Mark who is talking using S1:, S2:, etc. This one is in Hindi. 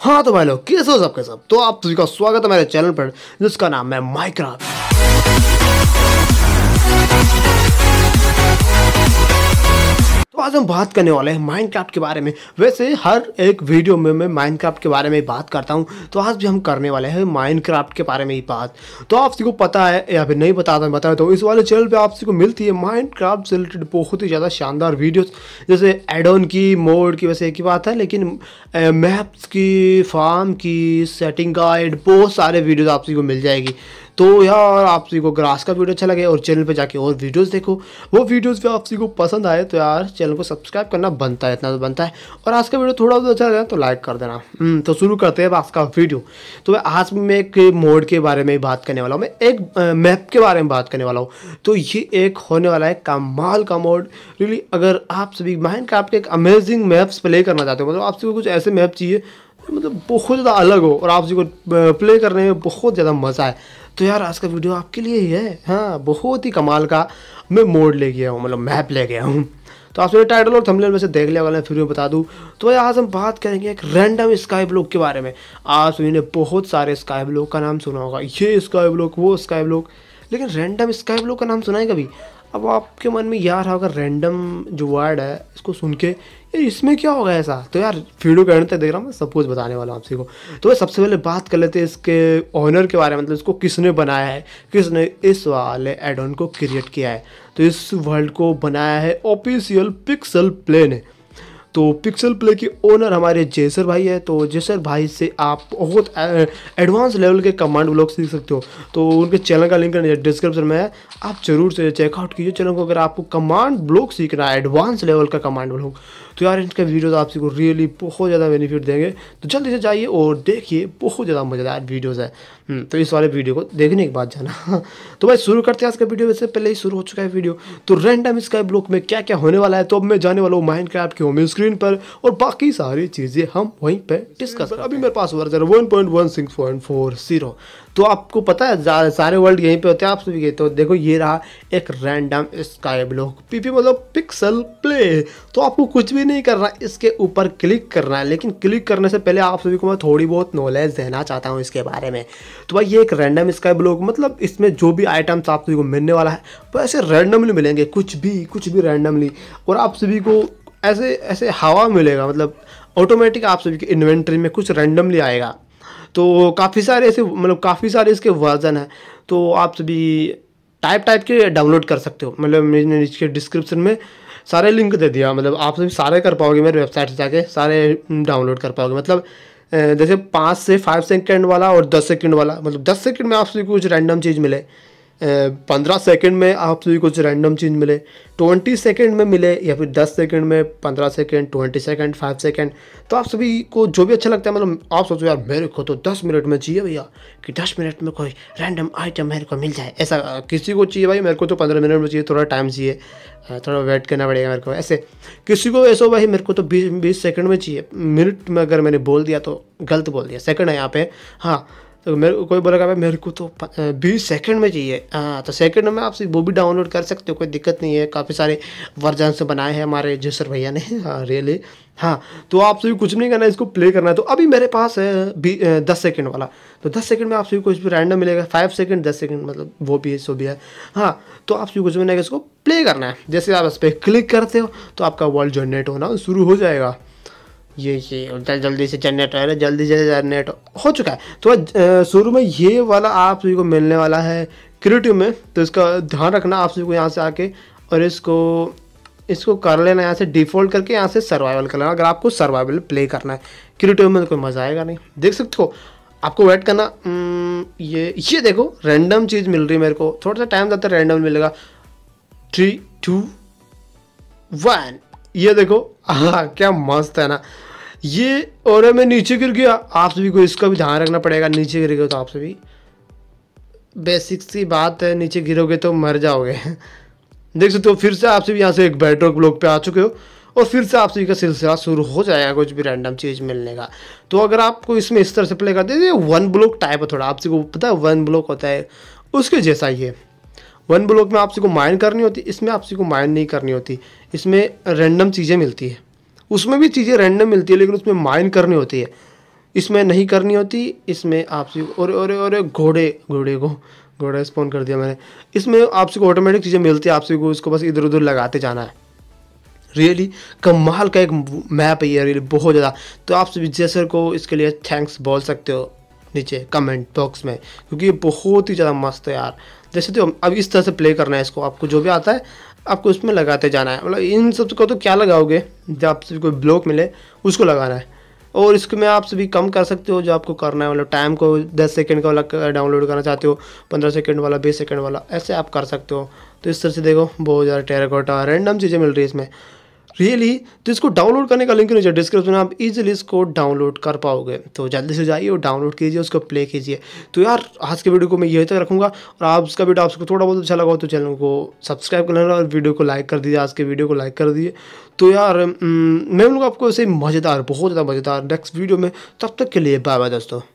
S1: हाँ तो भाई लोग कैसे हो सबके सब तो आप सभी का स्वागत है मेरे चैनल पर जिसका नाम है माइक्राफ्ट आज हम बात करने वाले हैं माइनक्राफ्ट के बारे में वैसे हर एक वीडियो में मैं माइनक्राफ्ट के बारे में बात करता हूँ तो आज भी हम करने वाले हैं माइनक्राफ्ट के बारे में ही बात तो आप सबको को पता है या फिर नहीं तो बताता मैं बताया तो इस वाले चैनल पे आप सबको को मिलती है माइनक्राफ्ट से रिलेटेड बहुत ही ज़्यादा शानदार वीडियोज जैसे एडोन की मोड की वैसे एक ही बात है लेकिन मैप्स की फार्म की सेटिंग गाइड बहुत सारे वीडियोज़ आप को मिल जाएगी तो यार आप सभी को ग्रास का वीडियो अच्छा लगे और चैनल पर जाके और वीडियोस देखो वो वीडियोस भी आप सभी को पसंद आए तो यार चैनल को सब्सक्राइब करना बनता है इतना तो बनता है और आज का वीडियो थोड़ा बहुत अच्छा लगे तो लाइक कर देना हम्म, तो शुरू करते हैं आज का वीडियो तो मैं आज मैं एक मोड के बारे में बात करने वाला हूँ मैं एक मैप के बारे में बात करने वाला हूँ तो ये एक होने वाला है कमाल का मोड रियली अगर आप सभी माइंड का आपके एक अमेजिंग मैप्स प्ले करना चाहते हो मतलब आप सभी को कुछ ऐसे मैप चाहिए मतलब बहुत ज़्यादा अलग हो और आप जी को प्ले करने में बहुत ज़्यादा मज़ा आए तो यार आज का वीडियो आपके लिए ही है हाँ बहुत ही कमाल का मैं मोड ले गया हूँ मतलब मैप ले गया हूँ तो आप मेरे टाइटल और थंबनेल में से देख लिया वाले फिर भी बता दूँ तो भाई आज हम बात करेंगे एक रैंडम स्काई ब्लॉक के बारे में आप सभी ने बहुत सारे स्काई ब्लॉक का नाम सुना होगा ये स्काई ब्लॉक वो स्काई ब्लॉक लेकिन रैंडम स्काई ब्लॉक का नाम सुना है कभी अब आपके मन में यार हाँ, अगर रैंडम जो वर्ड है इसको सुन के यार इसमें क्या होगा ऐसा तो यार वीडियो के तक देख रहा हूँ मैं सब कुछ बताने वाला हूँ आपसे को तो वह सबसे पहले बात कर लेते हैं इसके ऑनर के बारे में मतलब इसको किसने बनाया है किसने इस वाले एड को क्रिएट किया है तो इस वर्ल्ड को बनाया है ऑफिशियल पिक्सल प्ले ने तो पिक्सल प्ले के ओनर हमारे जयसर भाई है तो जयसर भाई से आप बहुत एडवांस लेवल के कमांड ब्लॉग सीख सकते हो तो उनके चैनल का लिंक डिस्क्रिप्शन में है आप जरूर से चेकआउट कीजिए चैनल को अगर आपको कमांड ब्लॉग सीखना है एडवांस लेवल का कमांड ब्लॉग तो यार इनका वीडियोज़ आप सीखो रियली बहुत ज़्यादा बेनिफिट देंगे तो जल्दी से जाइए और देखिए बहुत ज़्यादा मज़ेदार वीडियोज़ है हम्म, तो इस वाले वीडियो को देखने के बाद जाना तो भाई शुरू करते हैं आज का वीडियो वैसे पहले ही शुरू हो चुका है वीडियो तो रैंडम स्काई ब्लॉक में क्या क्या होने वाला है तो अब मैं जाने वाला हूँ माइंड क्राफ्ट की होम स्क्रीन पर और बाकी सारी चीज़ें हम वहीं पर डिस्कस अभी मेरे पास version one point one six point four zero तो आपको पता है सारे वर्ल्ड यहीं पर होते हैं आप सभी कहते हो तो देखो ये रहा एक रैंडम स्काई ब्लॉक पीपी मतलब पिक्सल प्ले तो आपको कुछ भी नहीं करना इसके ऊपर क्लिक करना है लेकिन क्लिक करने से पहले आप सभी को मैं थोड़ी बहुत नॉलेज देना चाहता हूँ इसके बारे में तो भाई ये एक रैंडम स्काई ब्लॉक मतलब इसमें जो भी आइटम्स आप सभी को मिलने वाला है वो ऐसे रैंडमली मिलेंगे कुछ भी कुछ भी रैंडमली और आप सभी को ऐसे ऐसे हवा मिलेगा मतलब ऑटोमेटिक आप सभी की इन्वेंट्री में कुछ रैंडमली आएगा तो काफ़ी सारे ऐसे मतलब काफ़ी सारे इसके वर्जन हैं तो आप सभी टाइप टाइप के डाउनलोड कर सकते हो मतलब मैंने इसके डिस्क्रिप्शन में सारे लिंक दे दिया मतलब आप सभी सारे कर पाओगे मेरे वेबसाइट से जाके सारे डाउनलोड कर पाओगे मतलब जैसे पाँच से फाइव सेकेंड वाला और दस सेकेंड वाला मतलब दस सेकेंड में आपसे कुछ रैंडम चीज़ मिले पंद्रह सेकंड में आप सभी कुछ रैंडम चीज़ मिले ट्वेंटी सेकंड में मिले या फिर दस सेकंड में पंद्रह second twenty second five second तो आप सभी को जो भी अच्छा लगता है मतलब आप सोचो यार मेरे को तो दस मिनट में चाहिए भैया कि दस मिनट में कोई रैंडम आइटम मेरे को मिल जाए ऐसा किसी को चाहिए भाई मेरे को तो पंद्रह मिनट में चाहिए थोड़ा टाइम चाहिए थोड़ा वेट करना पड़ेगा मेरे को ऐसे किसी को ऐसा भाई मेरे को तो बीस बीस सेकंड में चाहिए मिनट में अगर मैंने बोल दिया तो गलत बोल दिया सेकंड है यहाँ पे हाँ तो मेरे कोई बोलेगा भाई मेरे को तो बीस सेकंड में चाहिए हाँ तो सेकंड में आप वो भी डाउनलोड कर सकते हो कोई दिक्कत नहीं है काफ़ी सारे वर्जन से बनाए हैं हमारे जसर भैया ने हाँ रियली हाँ तो आप सभी कुछ नहीं करना है इसको प्ले करना है तो अभी मेरे पास है भी दस सेकेंड वाला तो दस सेकेंड में आप सभी कुछ भी रैंडम मिलेगा फाइव सेकेंड दस सेकेंड मतलब वो भी है सो भी है हाँ तो आप सभी कुछ नहीं इसको प्ले करना है जैसे आप इस पर क्लिक करते हो तो आपका वर्ल्ड जनरेट होना शुरू हो जाएगा ये ये जल्दी से जनरेट हो रहा जल्दी से जनरेट हो चुका है तो शुरू में ये वाला आप सभी को मिलने वाला है क्रिएटिव में तो इसका ध्यान रखना आप सभी को यहाँ से आके और इसको इसको कर लेना यहाँ से डिफ़ॉल्ट करके यहाँ से सर्वाइवल कर लेना अगर आपको सर्वाइवल प्ले करना है क्रिएटिव में तो कोई मज़ा आएगा नहीं देख सकते हो आपको वेट करना ये ये देखो रैंडम चीज़ मिल रही है मेरे को थोड़ा सा टाइम जाता है रैंडम मिलेगा थ्री टू वन ये देखो हाँ क्या मस्त है ना ये और मैं नीचे गिर गया आप सभी को इसका भी ध्यान रखना पड़ेगा नीचे गिर गए तो आप सभी बेसिक सी बात है नीचे गिरोगे तो मर जाओगे देख सकते हो फिर से आप सभी यहाँ से एक बैटर ब्लॉक पे आ चुके हो और फिर से आप सभी का सिलसिला शुरू हो जाएगा कुछ भी रैंडम चीज़ मिलने का तो अगर आपको इसमें इस तरह से प्ले कर दे वन ब्लॉक टाइप है थोड़ा आप सभी को पता है वन ब्लॉक होता है उसके जैसा ये वन ब्लॉक में आपसे को माइन करनी होती इसमें आपसे को माइन नहीं करनी होती इसमें रैंडम चीज़ें मिलती है उसमें भी चीज़ें रैंडम मिलती है लेकिन उसमें माइन करनी होती है इसमें नहीं करनी होती इसमें आपसे और और अरे घोड़े घोड़े को घोड़ा स्पॉन कर दिया मैंने इसमें आपसे को ऑटोमेटिक चीज़ें मिलती है आपसे को उसको बस इधर उधर लगाते जाना है रियली really, कमाल का एक मैप है ये रियली बहुत ज़्यादा तो आप सभी जैसे को इसके लिए थैंक्स बोल सकते हो नीचे कमेंट बॉक्स में क्योंकि ये बहुत ही ज़्यादा मस्त है यार जैसे तो अब इस तरह से प्ले करना है इसको आपको जो भी आता है आपको इसमें लगाते जाना है मतलब इन सब को तो क्या लगाओगे जब आप सभी कोई ब्लॉक मिले उसको लगाना है और इसको में आप सभी कम कर सकते हो जो आपको करना है मतलब टाइम को 10 सेकंड का वाला डाउनलोड करना चाहते हो 15 सेकंड वाला 20 सेकंड वाला ऐसे आप कर सकते हो तो इस तरह से देखो बहुत ज़्यादा टेराकोटा रैंडम चीज़ें मिल रही है इसमें रियली तो इसको डाउनलोड करने का लिंक नीचे डिस्क्रिप्शन में आप इजीली इसको डाउनलोड कर पाओगे तो जल्दी से जाइए और डाउनलोड कीजिए उसको प्ले कीजिए तो यार आज के वीडियो को मैं यही तक रखूँगा और आप उसका वीडियो आपको थोड़ा बहुत अच्छा लगा हो तो चैनल को सब्सक्राइब कर लेना और वीडियो को लाइक कर दीजिए आज के वीडियो को लाइक कर दीजिए तो यार मैं लोग आपको ऐसे मज़ेदार बहुत ज़्यादा मज़ेदार नेक्स्ट वीडियो में तब तक के लिए बाय बाय दोस्तों